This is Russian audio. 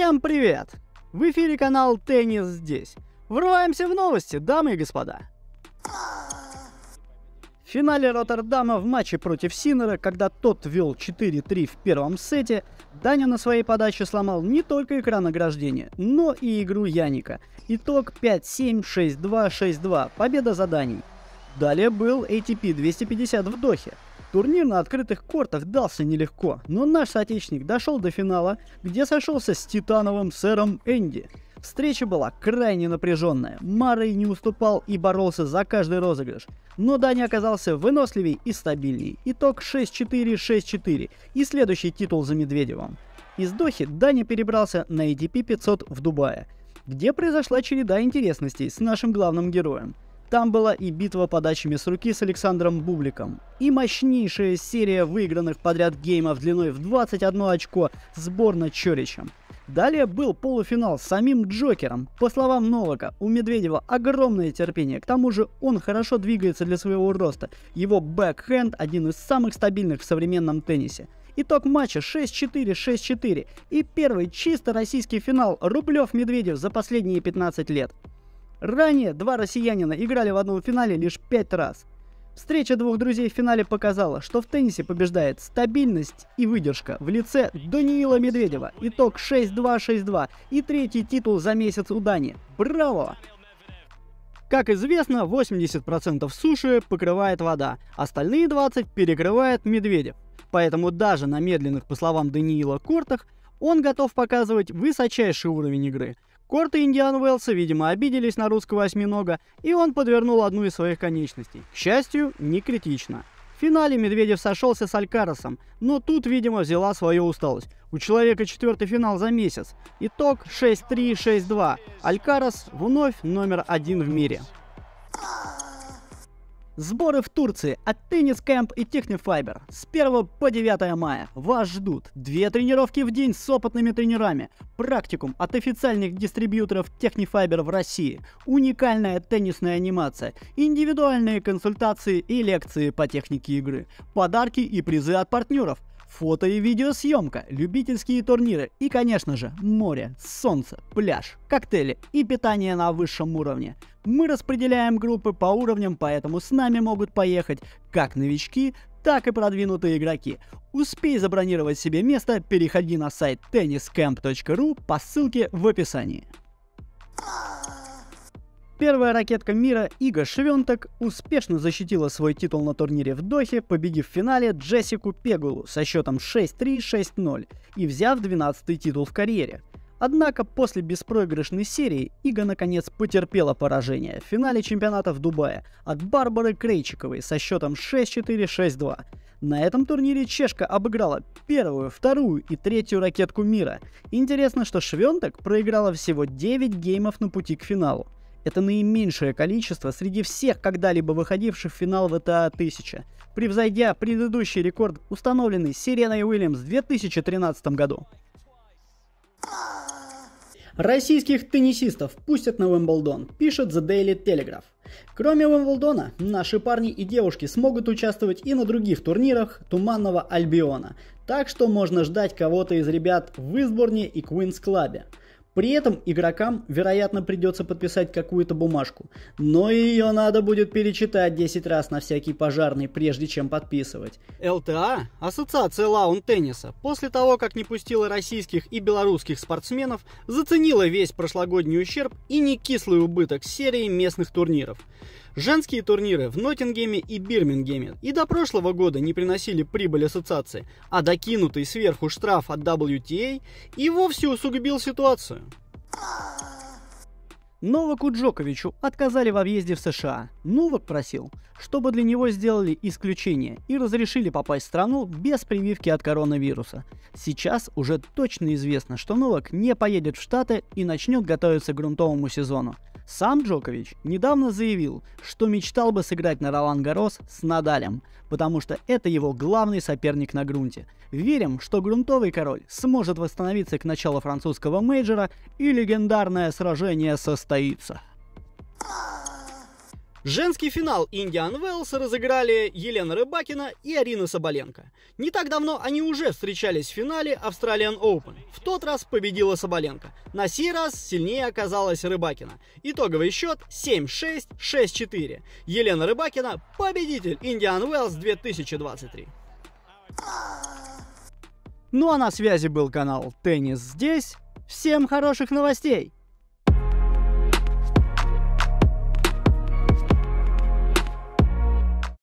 Всем привет! В эфире канал «Теннис здесь». Врываемся в новости, дамы и господа. В финале Роттердама в матче против Синера, когда тот вел 4-3 в первом сете, Даня на своей подаче сломал не только экран ограждения, но и игру Яника. Итог 5-7, 6-2, 6-2. Победа за Даней. Далее был ATP 250 в Дохе. Турнир на открытых кортах дался нелегко, но наш соотечественник дошел до финала, где сошелся с титановым сэром Энди. Встреча была крайне напряженная, Марой не уступал и боролся за каждый розыгрыш, но Дани оказался выносливей и стабильней. Итог 6-4-6-4 и следующий титул за Медведевым. Из Дохи Дани перебрался на ATP 500 в Дубае, где произошла череда интересностей с нашим главным героем – там была и битва подачами с руки с Александром Бубликом, и мощнейшая серия выигранных подряд геймов длиной в 21 очко сборно Чоричем. Далее был полуфинал с самим Джокером. По словам Новака, у Медведева огромное терпение, к тому же он хорошо двигается для своего роста. Его бэкхенд один из самых стабильных в современном теннисе. Итог матча 6-4, 6-4 и первый чисто российский финал Рублев-Медведев за последние 15 лет. Ранее два россиянина играли в одном финале лишь пять раз. Встреча двух друзей в финале показала, что в теннисе побеждает стабильность и выдержка в лице Даниила Медведева. Итог 6-2-6-2 и третий титул за месяц у Дани. Браво! Как известно, 80% суши покрывает вода, остальные 20% перекрывает Медведев. Поэтому даже на медленных, по словам Даниила, кортах, он готов показывать высочайший уровень игры – Корты Индиан Уэллса, видимо, обиделись на русского осьминога, и он подвернул одну из своих конечностей. К счастью, не критично. В финале Медведев сошелся с Алькарасом, но тут, видимо, взяла свою усталость. У человека четвертый финал за месяц. Итог 6-3-6-2. Алькарас вновь номер один в мире. Сборы в Турции от Tennis Camp и Technifiber с 1 по 9 мая вас ждут. Две тренировки в день с опытными тренерами, практикум от официальных дистрибьюторов Technifiber в России, уникальная теннисная анимация, индивидуальные консультации и лекции по технике игры, подарки и призы от партнеров, фото и видеосъемка, любительские турниры и, конечно же, море, солнце, пляж, коктейли и питание на высшем уровне. Мы распределяем группы по уровням, поэтому с нами могут поехать как новички, так и продвинутые игроки. Успей забронировать себе место, переходи на сайт tenniscamp.ru по ссылке в описании. Первая ракетка мира Ига Швенток успешно защитила свой титул на турнире в Дохе, победив в финале Джессику Пегулу со счетом 6-3-6-0 и взяв 12-й титул в карьере. Однако после беспроигрышной серии Ига наконец потерпела поражение в финале чемпионата в Дубае от Барбары Крейчиковой со счетом 6-4-6-2. На этом турнире чешка обыграла первую, вторую и третью ракетку мира. Интересно, что Швентек проиграла всего 9 геймов на пути к финалу. Это наименьшее количество среди всех когда-либо выходивших в финал ВТА 1000, превзойдя предыдущий рекорд, установленный Сиреной Уильямс в 2013 году. Российских теннисистов пустят на Уимблдон, пишет The Daily Telegraph. Кроме Уимблдона, наши парни и девушки смогут участвовать и на других турнирах Туманного Альбиона, так что можно ждать кого-то из ребят в Изборне и Квинс Клабе. При этом игрокам, вероятно, придется подписать какую-то бумажку, но ее надо будет перечитать 10 раз на всякий пожарный, прежде чем подписывать. ЛТА, ассоциация лаун-тенниса, после того, как не пустила российских и белорусских спортсменов, заценила весь прошлогодний ущерб и некислый убыток серии местных турниров. Женские турниры в Ноттингеме и Бирмингеме и до прошлого года не приносили прибыль ассоциации, а докинутый сверху штраф от WTA и вовсе усугубил ситуацию. Новаку Джоковичу отказали во въезде в США. Новак просил, чтобы для него сделали исключение и разрешили попасть в страну без прививки от коронавируса. Сейчас уже точно известно, что Новак не поедет в Штаты и начнет готовиться к грунтовому сезону. Сам Джокович недавно заявил, что мечтал бы сыграть на Ролан Гарос с Надалем, потому что это его главный соперник на грунте. Верим, что грунтовый король сможет восстановиться к началу французского мейджора и легендарное сражение состоится. Женский финал Индиан Wells разыграли Елена Рыбакина и Арина Соболенко. Не так давно они уже встречались в финале Australian Open. В тот раз победила Соболенко. На сей раз сильнее оказалась Рыбакина. Итоговый счет 7-6, 6-4. Елена Рыбакина – победитель Индиан Wells 2023. Ну а на связи был канал «Теннис здесь». Всем хороших новостей!